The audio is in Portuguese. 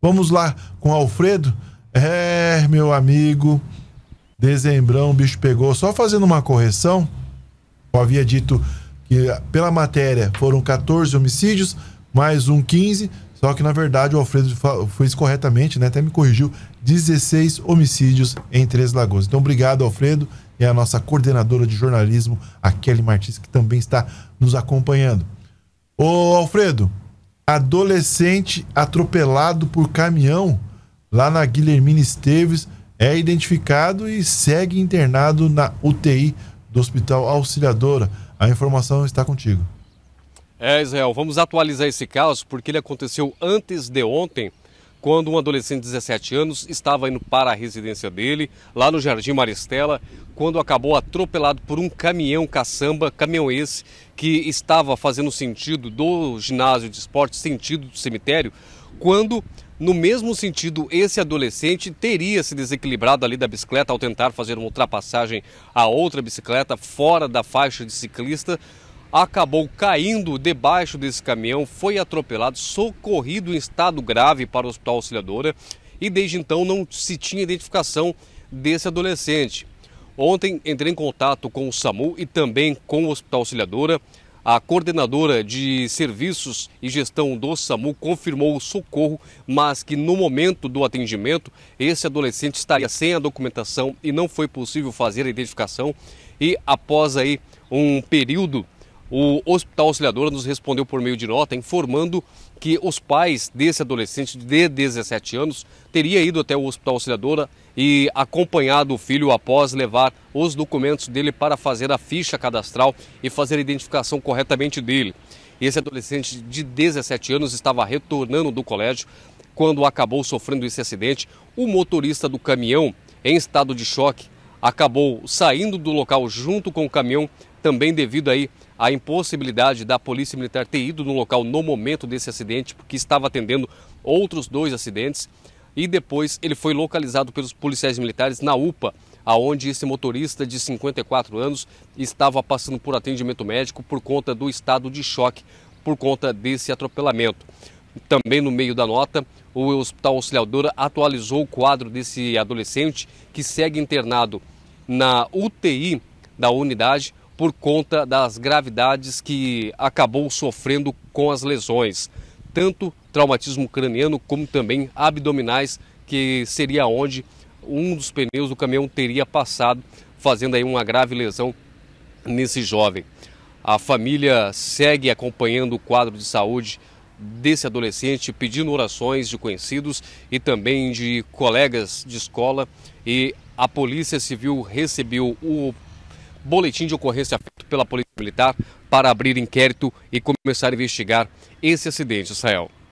Vamos lá com Alfredo. É, meu amigo, dezembrão, o bicho pegou. Só fazendo uma correção, eu havia dito que pela matéria foram 14 homicídios, mais um 15, só que na verdade o Alfredo fez corretamente, né? Até me corrigiu, 16 homicídios em Três Lagoas. Então obrigado, Alfredo, e a nossa coordenadora de jornalismo, a Kelly Martins, que também está nos acompanhando. Ô, Alfredo, Adolescente atropelado por caminhão lá na Guilhermina Esteves é identificado e segue internado na UTI do Hospital Auxiliadora. A informação está contigo. É, Israel, vamos atualizar esse caso porque ele aconteceu antes de ontem quando um adolescente de 17 anos estava indo para a residência dele, lá no Jardim Maristela, quando acabou atropelado por um caminhão caçamba, caminhão esse que estava fazendo sentido do ginásio de esporte, sentido do cemitério, quando no mesmo sentido, esse adolescente teria se desequilibrado ali da bicicleta ao tentar fazer uma ultrapassagem a outra bicicleta fora da faixa de ciclista, acabou caindo debaixo desse caminhão, foi atropelado, socorrido em estado grave para o Hospital Auxiliadora e desde então não se tinha identificação desse adolescente. Ontem entrei em contato com o SAMU e também com o Hospital Auxiliadora. A coordenadora de serviços e gestão do SAMU confirmou o socorro, mas que no momento do atendimento esse adolescente estaria sem a documentação e não foi possível fazer a identificação. E após aí um período o Hospital Auxiliadora nos respondeu por meio de nota informando que os pais desse adolescente de 17 anos teria ido até o Hospital Auxiliadora e acompanhado o filho após levar os documentos dele para fazer a ficha cadastral e fazer a identificação corretamente dele. Esse adolescente de 17 anos estava retornando do colégio quando acabou sofrendo esse acidente. O motorista do caminhão, em estado de choque, acabou saindo do local junto com o caminhão também devido aí à impossibilidade da Polícia Militar ter ido no local no momento desse acidente, porque estava atendendo outros dois acidentes. E depois ele foi localizado pelos policiais militares na UPA, aonde esse motorista de 54 anos estava passando por atendimento médico por conta do estado de choque por conta desse atropelamento. Também no meio da nota, o Hospital Auxiliadora atualizou o quadro desse adolescente que segue internado na UTI da unidade por conta das gravidades que acabou sofrendo com as lesões, tanto traumatismo craniano como também abdominais, que seria onde um dos pneus do caminhão teria passado, fazendo aí uma grave lesão nesse jovem. A família segue acompanhando o quadro de saúde desse adolescente, pedindo orações de conhecidos e também de colegas de escola. E a Polícia Civil recebeu o boletim de ocorrência feito pela Polícia Militar para abrir inquérito e começar a investigar esse acidente, Israel.